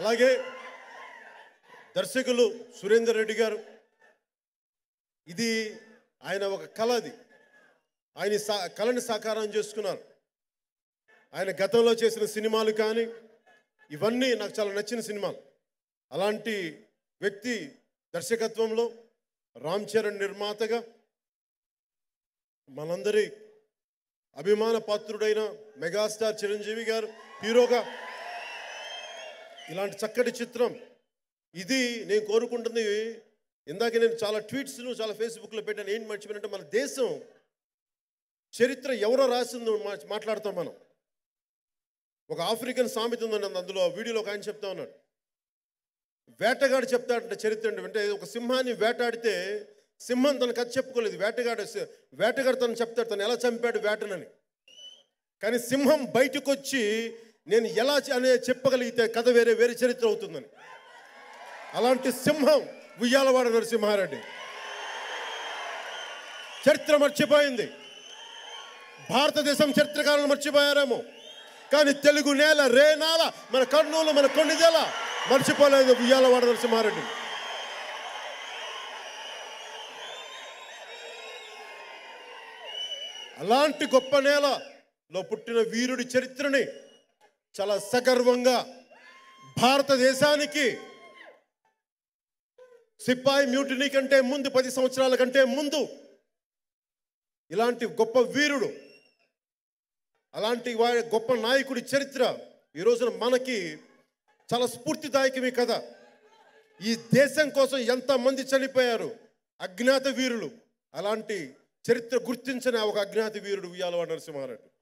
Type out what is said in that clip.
అలాగే దర్శకులు సురేందర్ రెడ్డి గారు ఇది ఆయన ఒక కళ అది ఆయన సా కళని సాకారం చేసుకున్నారు ఆయన గతంలో చేసిన సినిమాలు కానీ ఇవన్నీ నాకు చాలా నచ్చిన సినిమాలు అలాంటి వ్యక్తి దర్శకత్వంలో రామ్ చరణ్ నిర్మాతగా మనందరి అభిమాన పాత్రుడైన మెగాస్టార్ చిరంజీవి గారు హీరోగా ఇలాంటి చక్కటి చిత్రం ఇది నేను కోరుకుంటుంది ఇందాక నేను చాలా ట్వీట్స్ను చాలా ఫేస్బుక్లో పెట్టాను ఏంటి అంటే మన దేశం చరిత్ర ఎవరో రాసిందో మాట్లాడతాం మనం ఒక ఆఫ్రికన్ సామెత ఉందని అందులో వీడియోలో ఒక ఆయన చెప్తా ఉన్నాడు వేటగాడు చెప్తాడంటే చరిత్ర అంటే ఒక సింహాన్ని వేటాడితే సింహం తన కథ చెప్పుకోలేదు వేటగాడు వేటగాడు తను చెప్తాడు తను ఎలా చంపాడు వేటనని కానీ సింహం బయటకు వచ్చి నేను ఎలా అనే చెప్పగలిగితే కథ వేరే వేరే చరిత్ర అవుతుందని అలాంటి సింహం ఉయ్యాలవాడ నరసింహారెడ్డి చరిత్ర మర్చిపోయింది భారతదేశం చరిత్రకారులు మర్చిపోయారేమో కానీ తెలుగు నేల రేనాల మన కర్నూలు మన కొండిదేల మర్చిపోలేదు ఉయ్యాలవాడ నరసింహారెడ్డి అలాంటి గొప్ప నేలలో పుట్టిన వీరుడి చరిత్రని చాలా సగర్వంగా భారతదేశానికి సిపాయి మ్యూటినీ కంటే ముందు పది సంవత్సరాల కంటే ముందు ఇలాంటి గొప్ప వీరుడు అలాంటి వారి గొప్ప నాయకుడి చరిత్ర ఈ రోజున మనకి చాలా స్ఫూర్తిదాయకమే కదా ఈ దేశం కోసం ఎంతమంది చనిపోయారు అజ్ఞాత వీరులు అలాంటి చరిత్ర గుర్తించిన ఒక అజ్ఞాత వీరుడు ఉయ్యాలవాడ నరసింహారెడ్డి